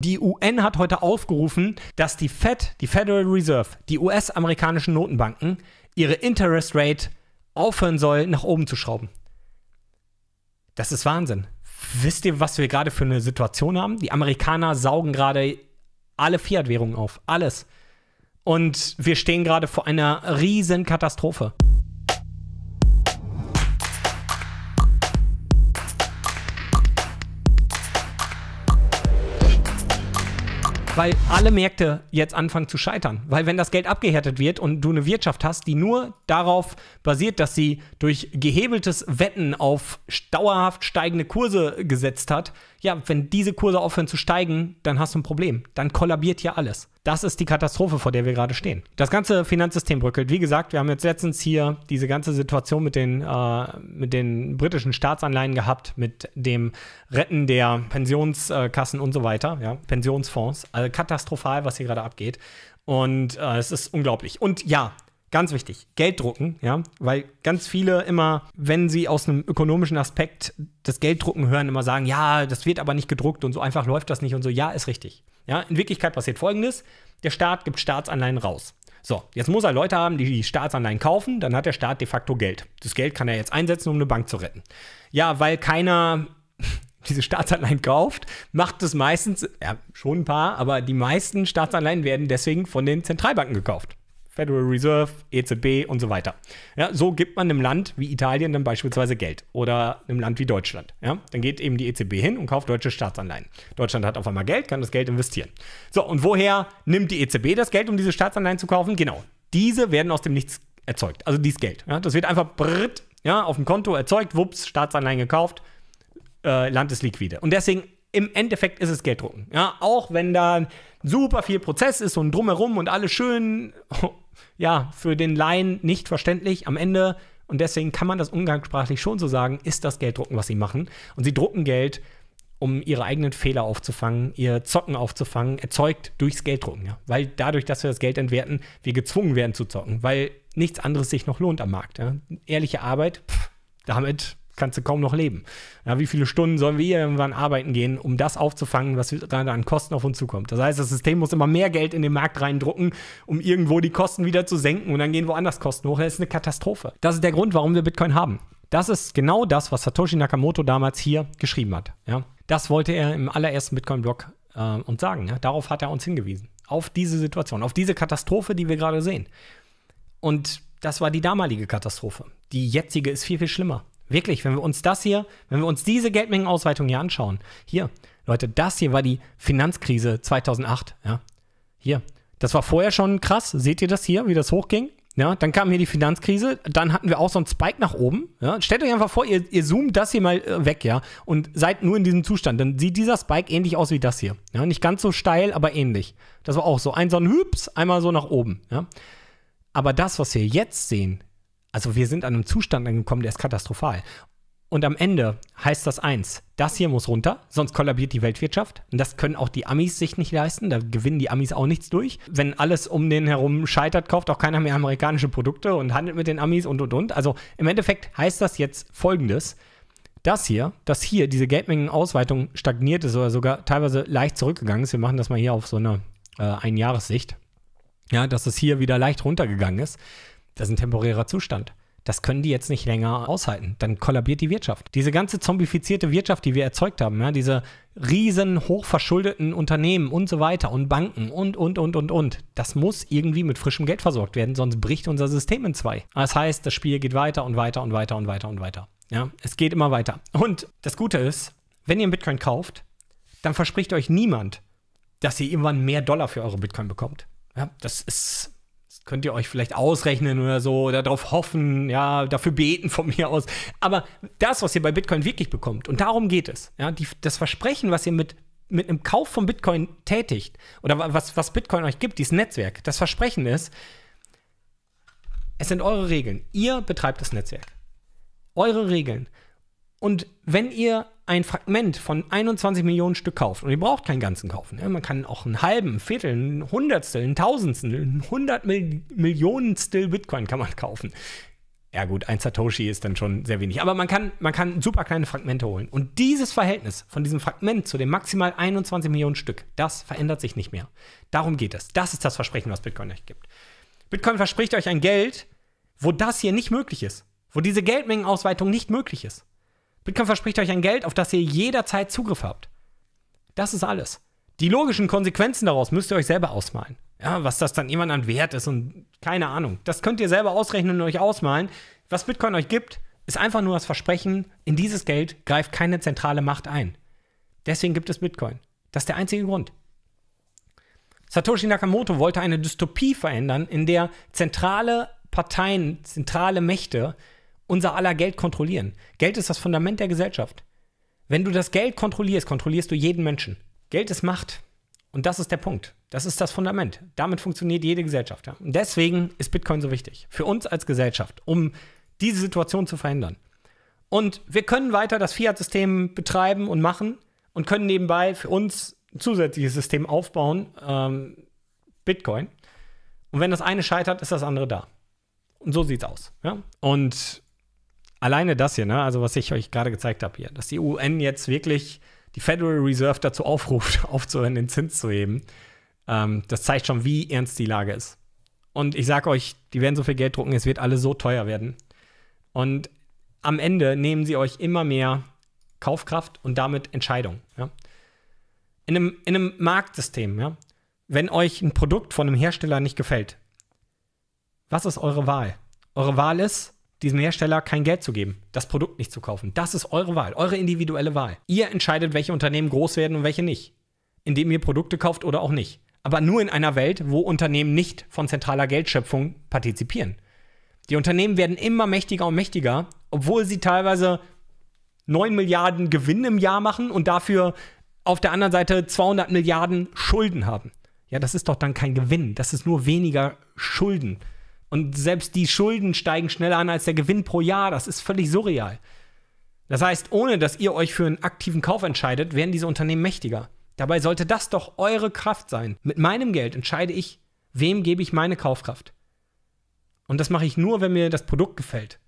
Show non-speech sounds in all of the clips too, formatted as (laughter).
Die UN hat heute aufgerufen, dass die Fed, die Federal Reserve, die US-amerikanischen Notenbanken ihre Interest Rate aufhören soll, nach oben zu schrauben. Das ist Wahnsinn. Wisst ihr, was wir gerade für eine Situation haben? Die Amerikaner saugen gerade alle Fiat-Währungen auf, alles. Und wir stehen gerade vor einer riesen Katastrophe. weil alle Märkte jetzt anfangen zu scheitern. Weil wenn das Geld abgehärtet wird und du eine Wirtschaft hast, die nur darauf basiert, dass sie durch gehebeltes Wetten auf dauerhaft steigende Kurse gesetzt hat, ja, wenn diese Kurse aufhören zu steigen, dann hast du ein Problem. Dann kollabiert ja alles. Das ist die Katastrophe, vor der wir gerade stehen. Das ganze Finanzsystem bröckelt. Wie gesagt, wir haben jetzt letztens hier diese ganze Situation mit den, äh, mit den britischen Staatsanleihen gehabt, mit dem Retten der Pensionskassen und so weiter, ja, Pensionsfonds. Also katastrophal, was hier gerade abgeht. Und äh, es ist unglaublich. Und ja, Ganz wichtig, Geld drucken, ja, weil ganz viele immer, wenn sie aus einem ökonomischen Aspekt das Geld drucken hören, immer sagen, ja, das wird aber nicht gedruckt und so einfach läuft das nicht und so, ja, ist richtig. Ja, in Wirklichkeit passiert folgendes: Der Staat gibt Staatsanleihen raus. So, jetzt muss er Leute haben, die die Staatsanleihen kaufen, dann hat der Staat de facto Geld. Das Geld kann er jetzt einsetzen, um eine Bank zu retten. Ja, weil keiner (laughs) diese Staatsanleihen kauft, macht es meistens, ja, schon ein paar, aber die meisten Staatsanleihen werden deswegen von den Zentralbanken gekauft. Federal Reserve, EZB und so weiter. Ja, so gibt man einem Land wie Italien dann beispielsweise Geld oder einem Land wie Deutschland. Ja, dann geht eben die EZB hin und kauft deutsche Staatsanleihen. Deutschland hat auf einmal Geld, kann das Geld investieren. So, und woher nimmt die EZB das Geld, um diese Staatsanleihen zu kaufen? Genau, diese werden aus dem Nichts erzeugt, also dieses Geld. Ja, das wird einfach brrrt, ja, auf dem Konto erzeugt, wups, Staatsanleihen gekauft, äh, Land ist liquide. Und deswegen im Endeffekt ist es Gelddrucken. Ja, auch wenn da super viel Prozess ist und drumherum und alles schön ja, für den Laien nicht verständlich. Am Ende, und deswegen kann man das umgangssprachlich schon so sagen, ist das Gelddrucken, was sie machen. Und sie drucken Geld, um ihre eigenen Fehler aufzufangen, ihr Zocken aufzufangen, erzeugt durchs Gelddrucken. Ja? Weil dadurch, dass wir das Geld entwerten, wir gezwungen werden zu zocken, weil nichts anderes sich noch lohnt am Markt. Ja? Ehrliche Arbeit, pff, damit kannst du kaum noch leben. Ja, wie viele Stunden sollen wir irgendwann arbeiten gehen, um das aufzufangen, was gerade an Kosten auf uns zukommt? Das heißt, das System muss immer mehr Geld in den Markt reindrucken, um irgendwo die Kosten wieder zu senken und dann gehen woanders Kosten hoch. Das ist eine Katastrophe. Das ist der Grund, warum wir Bitcoin haben. Das ist genau das, was Satoshi Nakamoto damals hier geschrieben hat. Ja? Das wollte er im allerersten Bitcoin-Blog äh, uns sagen. Ja? Darauf hat er uns hingewiesen. Auf diese Situation, auf diese Katastrophe, die wir gerade sehen. Und das war die damalige Katastrophe. Die jetzige ist viel, viel schlimmer. Wirklich, wenn wir uns das hier, wenn wir uns diese Geldmengenausweitung hier anschauen, hier, Leute, das hier war die Finanzkrise 2008, ja. Hier, das war vorher schon krass, seht ihr das hier, wie das hochging? Ja, dann kam hier die Finanzkrise, dann hatten wir auch so einen Spike nach oben. Ja. Stellt euch einfach vor, ihr, ihr zoomt das hier mal äh, weg, ja, und seid nur in diesem Zustand. Dann sieht dieser Spike ähnlich aus wie das hier. Ja, nicht ganz so steil, aber ähnlich. Das war auch so ein so ein Hüps, einmal so nach oben. Ja. Aber das, was wir jetzt sehen, also wir sind an einem Zustand angekommen, der ist katastrophal. Und am Ende heißt das eins, das hier muss runter, sonst kollabiert die Weltwirtschaft. Und das können auch die Amis sich nicht leisten, da gewinnen die Amis auch nichts durch. Wenn alles um den herum scheitert, kauft auch keiner mehr amerikanische Produkte und handelt mit den Amis und, und, und. Also im Endeffekt heißt das jetzt Folgendes. Das hier, dass hier diese Geldmengenausweitung stagniert ist oder sogar teilweise leicht zurückgegangen ist. Wir machen das mal hier auf so eine äh, Einjahressicht. Ja, dass es hier wieder leicht runtergegangen ist das ist ein temporärer Zustand. Das können die jetzt nicht länger aushalten. Dann kollabiert die Wirtschaft. Diese ganze zombifizierte Wirtschaft, die wir erzeugt haben, ja, diese riesen hochverschuldeten Unternehmen und so weiter und Banken und, und, und, und, und, das muss irgendwie mit frischem Geld versorgt werden, sonst bricht unser System in zwei. Das heißt, das Spiel geht weiter und weiter und weiter und weiter und weiter. Ja, es geht immer weiter. Und das Gute ist, wenn ihr einen Bitcoin kauft, dann verspricht euch niemand, dass ihr irgendwann mehr Dollar für eure Bitcoin bekommt. Ja, das ist könnt ihr euch vielleicht ausrechnen oder so oder darauf hoffen, ja, dafür beten von mir aus. Aber das, was ihr bei Bitcoin wirklich bekommt, und darum geht es, ja, die, das Versprechen, was ihr mit, mit einem Kauf von Bitcoin tätigt oder was, was Bitcoin euch gibt, dieses Netzwerk, das Versprechen ist, es sind eure Regeln. Ihr betreibt das Netzwerk. Eure Regeln. Und wenn ihr ein Fragment von 21 Millionen Stück kauft, und ihr braucht keinen ganzen kaufen, ja, ne? man kann auch einen halben, einen Viertel, einen Hundertstel, einen Tausendstel, einen hundert Mil Millionenstel Bitcoin kann man kaufen. Ja gut, ein Satoshi ist dann schon sehr wenig. Aber man kann, man kann super kleine Fragmente holen. Und dieses Verhältnis von diesem Fragment zu den maximal 21 Millionen Stück, das verändert sich nicht mehr. Darum geht es. Das ist das Versprechen, was Bitcoin euch gibt. Bitcoin verspricht euch ein Geld, wo das hier nicht möglich ist. Wo diese Geldmengenausweitung nicht möglich ist. Bitcoin verspricht euch ein Geld, auf das ihr jederzeit Zugriff habt. Das ist alles. Die logischen Konsequenzen daraus müsst ihr euch selber ausmalen. Ja, was das dann jemand an Wert ist und keine Ahnung. Das könnt ihr selber ausrechnen und euch ausmalen. Was Bitcoin euch gibt, ist einfach nur das Versprechen, in dieses Geld greift keine zentrale Macht ein. Deswegen gibt es Bitcoin. Das ist der einzige Grund. Satoshi Nakamoto wollte eine Dystopie verändern, in der zentrale Parteien, zentrale Mächte unser aller Geld kontrollieren. Geld ist das Fundament der Gesellschaft. Wenn du das Geld kontrollierst, kontrollierst du jeden Menschen. Geld ist Macht. Und das ist der Punkt. Das ist das Fundament. Damit funktioniert jede Gesellschaft. Ja? Und deswegen ist Bitcoin so wichtig. Für uns als Gesellschaft, um diese Situation zu verhindern. Und wir können weiter das Fiat-System betreiben und machen und können nebenbei für uns ein zusätzliches System aufbauen, ähm, Bitcoin. Und wenn das eine scheitert, ist das andere da. Und so sieht's aus. Ja? Und alleine das hier, ne? also was ich euch gerade gezeigt habe hier, dass die UN jetzt wirklich die Federal Reserve dazu aufruft, (laughs) aufzuhören, den Zins zu heben, ähm, das zeigt schon, wie ernst die Lage ist. Und ich sage euch, die werden so viel Geld drucken, es wird alles so teuer werden. Und am Ende nehmen sie euch immer mehr Kaufkraft und damit Entscheidung. Ja? In, einem, in einem Marktsystem, ja? wenn euch ein Produkt von einem Hersteller nicht gefällt, was ist eure Wahl? Eure Wahl ist, diesem Hersteller kein Geld zu geben, das Produkt nicht zu kaufen. Das ist eure Wahl, eure individuelle Wahl. Ihr entscheidet, welche Unternehmen groß werden und welche nicht, indem ihr Produkte kauft oder auch nicht. Aber nur in einer Welt, wo Unternehmen nicht von zentraler Geldschöpfung partizipieren. Die Unternehmen werden immer mächtiger und mächtiger, obwohl sie teilweise 9 Milliarden Gewinn im Jahr machen und dafür auf der anderen Seite 200 Milliarden Schulden haben. Ja, das ist doch dann kein Gewinn, das ist nur weniger Schulden. Und selbst die Schulden steigen schneller an als der Gewinn pro Jahr. Das ist völlig surreal. Das heißt, ohne dass ihr euch für einen aktiven Kauf entscheidet, werden diese Unternehmen mächtiger. Dabei sollte das doch eure Kraft sein. Mit meinem Geld entscheide ich, wem gebe ich meine Kaufkraft. Und das mache ich nur, wenn mir das Produkt gefällt.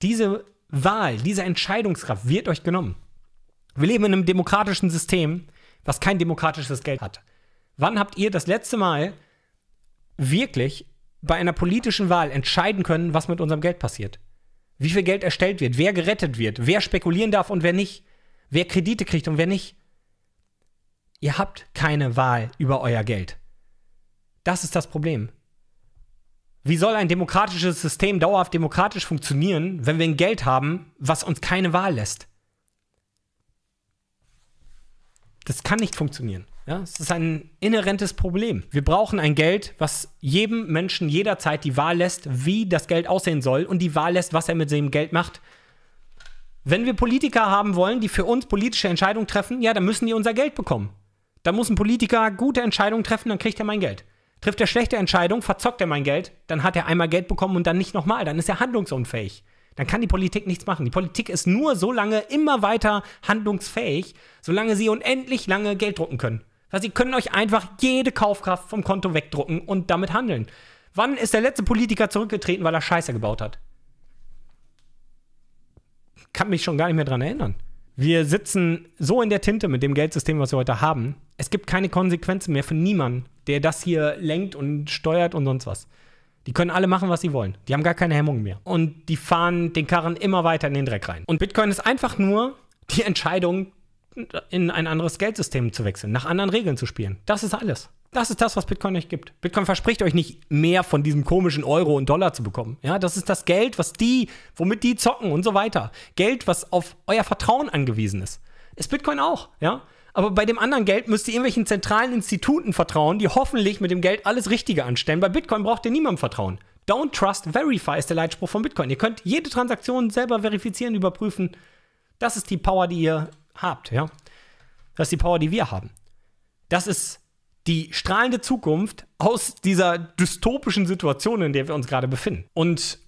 Diese Wahl, diese Entscheidungskraft wird euch genommen. Wir leben in einem demokratischen System, was kein demokratisches Geld hat. Wann habt ihr das letzte Mal wirklich bei einer politischen Wahl entscheiden können, was mit unserem Geld passiert. Wie viel Geld erstellt wird, wer gerettet wird, wer spekulieren darf und wer nicht, wer Kredite kriegt und wer nicht. Ihr habt keine Wahl über euer Geld. Das ist das Problem. Wie soll ein demokratisches System dauerhaft demokratisch funktionieren, wenn wir ein Geld haben, was uns keine Wahl lässt? Das kann nicht funktionieren. Ja, es ist ein inhärentes Problem. Wir brauchen ein Geld, was jedem Menschen jederzeit die Wahl lässt, wie das Geld aussehen soll und die Wahl lässt, was er mit dem Geld macht. Wenn wir Politiker haben wollen, die für uns politische Entscheidungen treffen, ja, dann müssen die unser Geld bekommen. Dann muss ein Politiker gute Entscheidungen treffen, dann kriegt er mein Geld. Trifft er schlechte Entscheidungen, verzockt er mein Geld, dann hat er einmal Geld bekommen und dann nicht nochmal. Dann ist er handlungsunfähig. Dann kann die Politik nichts machen. Die Politik ist nur so lange immer weiter handlungsfähig, solange sie unendlich lange Geld drucken können. Also, ihr könnt euch einfach jede Kaufkraft vom Konto wegdrucken und damit handeln. Wann ist der letzte Politiker zurückgetreten, weil er Scheiße gebaut hat? Kann mich schon gar nicht mehr dran erinnern. Wir sitzen so in der Tinte mit dem Geldsystem, was wir heute haben. Es gibt keine Konsequenzen mehr für niemanden, der das hier lenkt und steuert und sonst was. Die können alle machen, was sie wollen. Die haben gar keine Hemmungen mehr. Und die fahren den Karren immer weiter in den Dreck rein. Und Bitcoin ist einfach nur die Entscheidung in ein anderes Geldsystem zu wechseln, nach anderen Regeln zu spielen. Das ist alles. Das ist das, was Bitcoin euch gibt. Bitcoin verspricht euch nicht mehr von diesem komischen Euro und Dollar zu bekommen. Ja, das ist das Geld, was die, womit die zocken und so weiter. Geld, was auf euer Vertrauen angewiesen ist. Ist Bitcoin auch, ja? Aber bei dem anderen Geld müsst ihr irgendwelchen zentralen Instituten vertrauen, die hoffentlich mit dem Geld alles Richtige anstellen. Bei Bitcoin braucht ihr niemandem vertrauen. Don't trust, verify ist der Leitspruch von Bitcoin. Ihr könnt jede Transaktion selber verifizieren, überprüfen. Das ist die Power, die ihr habt, ja. Das ist die Power, die wir haben. Das ist die strahlende Zukunft aus dieser dystopischen Situation, in der wir uns gerade befinden. Und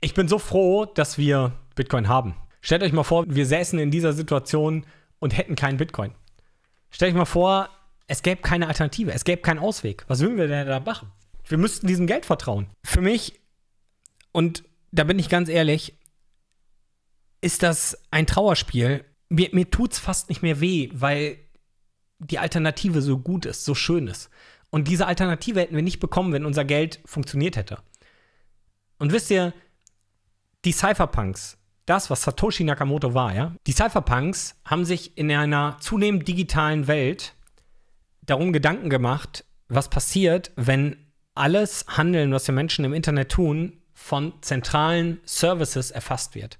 ich bin so froh, dass wir Bitcoin haben. Stellt euch mal vor, wir säßen in dieser Situation und hätten keinen Bitcoin. Stellt euch mal vor, es gäbe keine Alternative, es gäbe keinen Ausweg. Was würden wir denn da machen? Wir müssten diesem Geld vertrauen. Für mich, und da bin ich ganz ehrlich, ist das ein Trauerspiel. Mir, mir es fast nicht mehr weh, weil die Alternative so gut ist, so schön ist. Und diese Alternative hätten wir nicht bekommen, wenn unser Geld funktioniert hätte. Und wisst ihr, die Cypherpunks, das, was Satoshi Nakamoto war, ja, die Cypherpunks haben sich in einer zunehmend digitalen Welt darum Gedanken gemacht, was passiert, wenn alles Handeln, was wir Menschen im Internet tun, von zentralen Services erfasst wird.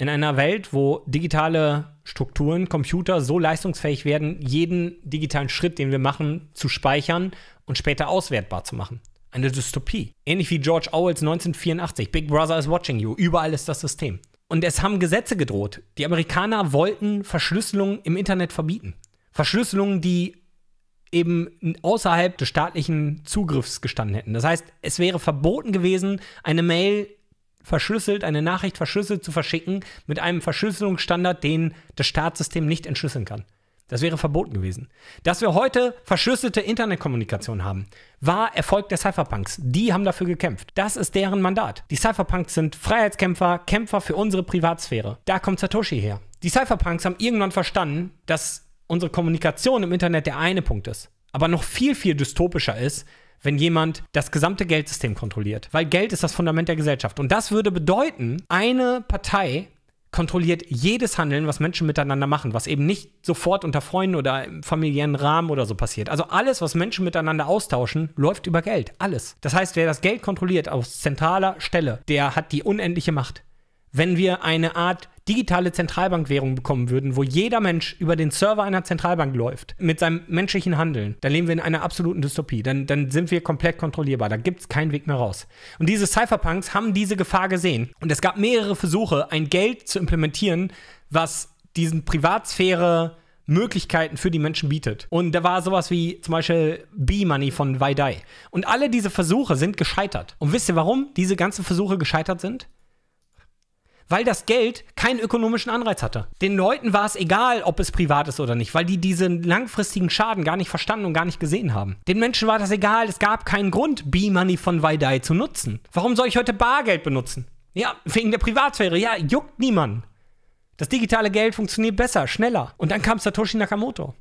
In einer Welt, wo digitale Strukturen, Computer so leistungsfähig werden, jeden digitalen Schritt, den wir machen, zu speichern und später auswertbar zu machen. Eine Dystopie. Ähnlich wie George Orwells 1984. Big Brother is watching you. Überall ist das System. Und es haben Gesetze gedroht. Die Amerikaner wollten Verschlüsselung im Internet verbieten. Verschlüsselungen, die eben außerhalb des staatlichen Zugriffs gestanden hätten. Das heißt, es wäre verboten gewesen, eine Mail verschlüsselt, eine Nachricht verschlüsselt zu verschicken mit einem Verschlüsselungsstandard, den das Staatssystem nicht entschlüsseln kann. Das wäre verboten gewesen. Dass wir heute verschlüsselte Internetkommunikation haben, war Erfolg der Cypherpunks. Die haben dafür gekämpft. Das ist deren Mandat. Die Cypherpunks sind Freiheitskämpfer, Kämpfer für unsere Privatsphäre. Da kommt Satoshi her. Die Cypherpunks haben irgendwann verstanden, dass unsere Kommunikation im Internet der eine Punkt ist. Aber noch viel, viel dystopischer ist, wenn jemand das gesamte Geldsystem kontrolliert. Weil Geld ist das Fundament der Gesellschaft. Und das würde bedeuten, eine Partei kontrolliert jedes Handeln, was Menschen miteinander machen, was eben nicht sofort unter Freunden oder im familiären Rahmen oder so passiert. Also alles, was Menschen miteinander austauschen, läuft über Geld. Alles. Das heißt, wer das Geld kontrolliert aus zentraler Stelle, der hat die unendliche Macht. Wenn wir eine Art digitale Zentralbankwährung bekommen würden, wo jeder Mensch über den Server einer Zentralbank läuft, mit seinem menschlichen Handeln, dann leben wir in einer absoluten Dystopie. Dann, dann sind wir komplett kontrollierbar. Da gibt es keinen Weg mehr raus. Und diese Cypherpunks haben diese Gefahr gesehen. Und es gab mehrere Versuche, ein Geld zu implementieren, was diesen Privatsphäre Möglichkeiten für die Menschen bietet. Und da war sowas wie zum Beispiel B-Money von Waidai. Und alle diese Versuche sind gescheitert. Und wisst ihr, warum diese ganzen Versuche gescheitert sind? weil das Geld keinen ökonomischen Anreiz hatte. Den Leuten war es egal, ob es privat ist oder nicht, weil die diesen langfristigen Schaden gar nicht verstanden und gar nicht gesehen haben. Den Menschen war das egal, es gab keinen Grund, B-Money von Waidai zu nutzen. Warum soll ich heute Bargeld benutzen? Ja, wegen der Privatsphäre. Ja, juckt niemand. Das digitale Geld funktioniert besser, schneller. Und dann kam Satoshi Nakamoto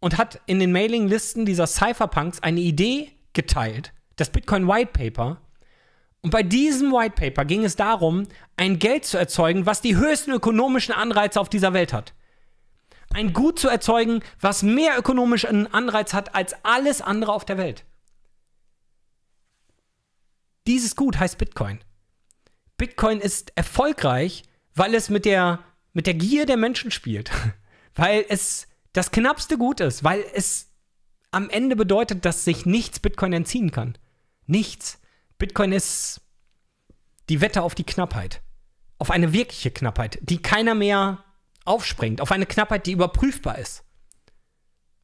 und hat in den Mailinglisten dieser Cypherpunks eine Idee geteilt, das Bitcoin White Paper, und bei diesem White Paper ging es darum, ein Geld zu erzeugen, was die höchsten ökonomischen Anreize auf dieser Welt hat. Ein Gut zu erzeugen, was mehr ökonomischen Anreiz hat als alles andere auf der Welt. Dieses Gut heißt Bitcoin. Bitcoin ist erfolgreich, weil es mit der, mit der Gier der Menschen spielt. (laughs) weil es das knappste Gut ist, weil es am Ende bedeutet, dass sich nichts Bitcoin entziehen kann. Nichts. Bitcoin ist die Wette auf die Knappheit. Auf eine wirkliche Knappheit, die keiner mehr aufspringt. Auf eine Knappheit, die überprüfbar ist.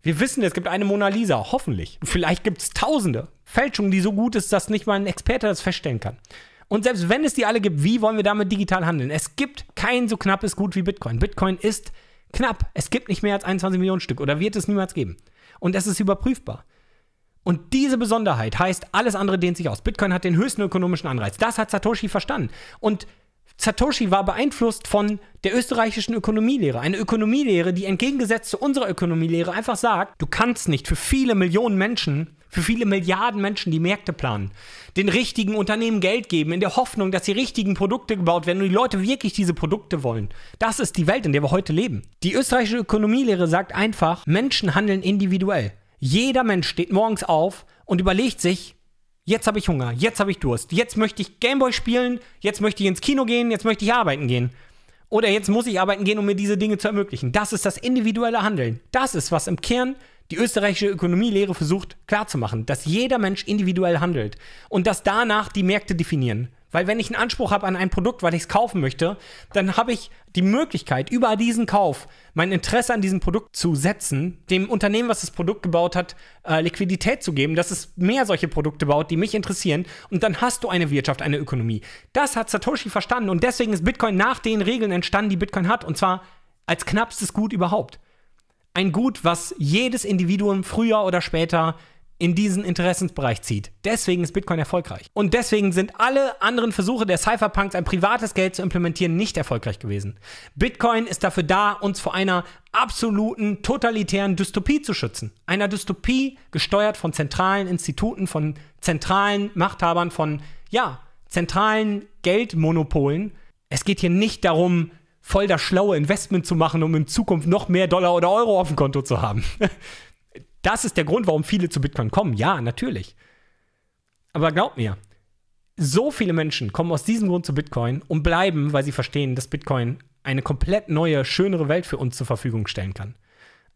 Wir wissen, es gibt eine Mona Lisa, hoffentlich. Vielleicht gibt es tausende Fälschungen, die so gut ist, dass nicht mal ein Experte das feststellen kann. Und selbst wenn es die alle gibt, wie wollen wir damit digital handeln? Es gibt kein so knappes Gut wie Bitcoin. Bitcoin ist knapp. Es gibt nicht mehr als 21 Millionen Stück oder wird es niemals geben. Und es ist überprüfbar. Und diese Besonderheit heißt, alles andere dehnt sich aus. Bitcoin hat den höchsten ökonomischen Anreiz. Das hat Satoshi verstanden. Und Satoshi war beeinflusst von der österreichischen Ökonomielehre. Eine Ökonomielehre, die entgegengesetzt zu unserer Ökonomielehre einfach sagt, du kannst nicht für viele Millionen Menschen, für viele Milliarden Menschen die Märkte planen, den richtigen Unternehmen Geld geben, in der Hoffnung, dass die richtigen Produkte gebaut werden und die Leute wirklich diese Produkte wollen. Das ist die Welt, in der wir heute leben. Die österreichische Ökonomielehre sagt einfach, Menschen handeln individuell. Jeder Mensch steht morgens auf und überlegt sich, jetzt habe ich Hunger, jetzt habe ich Durst, jetzt möchte ich Gameboy spielen, jetzt möchte ich ins Kino gehen, jetzt möchte ich arbeiten gehen. Oder jetzt muss ich arbeiten gehen, um mir diese Dinge zu ermöglichen. Das ist das individuelle Handeln. Das ist, was im Kern die österreichische Ökonomielehre versucht klarzumachen, dass jeder Mensch individuell handelt und dass danach die Märkte definieren. Weil wenn ich einen Anspruch habe an ein Produkt, weil ich es kaufen möchte, dann habe ich die Möglichkeit, über diesen Kauf mein Interesse an diesem Produkt zu setzen, dem Unternehmen, was das Produkt gebaut hat, äh, Liquidität zu geben, dass es mehr solche Produkte baut, die mich interessieren. Und dann hast du eine Wirtschaft, eine Ökonomie. Das hat Satoshi verstanden und deswegen ist Bitcoin nach den Regeln entstanden, die Bitcoin hat. Und zwar als knappstes Gut überhaupt. Ein Gut, was jedes Individuum früher oder später in diesen Interessensbereich zieht. Deswegen ist Bitcoin erfolgreich. Und deswegen sind alle anderen Versuche der Cypherpunks, ein privates Geld zu implementieren, nicht erfolgreich gewesen. Bitcoin ist dafür da, uns vor einer absoluten totalitären Dystopie zu schützen. Einer Dystopie gesteuert von zentralen Instituten, von zentralen Machthabern, von, ja, zentralen Geldmonopolen. Es geht hier nicht darum, voll das schlaue Investment zu machen, um in Zukunft noch mehr Dollar oder Euro auf dem Konto zu haben. (laughs) Das ist der Grund, warum viele zu Bitcoin kommen. Ja, natürlich. Aber glaubt mir, so viele Menschen kommen aus diesem Grund zu Bitcoin und bleiben, weil sie verstehen, dass Bitcoin eine komplett neue, schönere Welt für uns zur Verfügung stellen kann.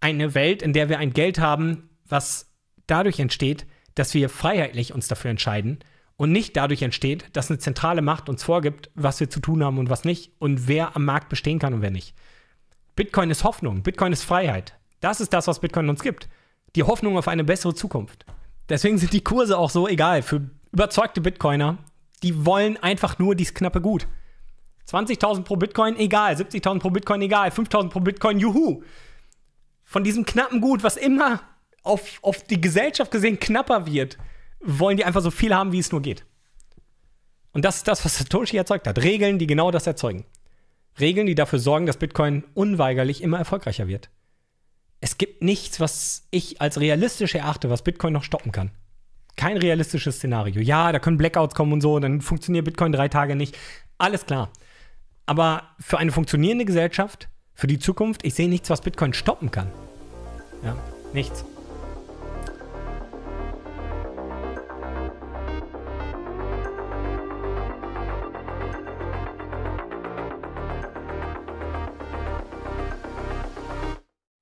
Eine Welt, in der wir ein Geld haben, was dadurch entsteht, dass wir freiheitlich uns dafür entscheiden und nicht dadurch entsteht, dass eine zentrale Macht uns vorgibt, was wir zu tun haben und was nicht und wer am Markt bestehen kann und wer nicht. Bitcoin ist Hoffnung, Bitcoin ist Freiheit. Das ist das, was Bitcoin uns gibt die Hoffnung auf eine bessere Zukunft. Deswegen sind die Kurse auch so egal. Für überzeugte Bitcoiner, die wollen einfach nur dieses knappe Gut. 20.000 pro Bitcoin, egal. 70.000 pro Bitcoin, egal. 5.000 pro Bitcoin, juhu. Von diesem knappen Gut, was immer auf, auf die Gesellschaft gesehen knapper wird, wollen die einfach so viel haben, wie es nur geht. Und das ist das, was Satoshi erzeugt hat. Regeln, die genau das erzeugen. Regeln, die dafür sorgen, dass Bitcoin unweigerlich immer erfolgreicher wird es gibt nichts, was ich als realistisch erachte, was Bitcoin noch stoppen kann. Kein realistisches Szenario. Ja, da können Blackouts kommen und so, dann funktioniert Bitcoin drei Tage nicht. Alles klar. Aber für eine funktionierende Gesellschaft, für die Zukunft, ich sehe nichts, was Bitcoin stoppen kann. Ja, nichts.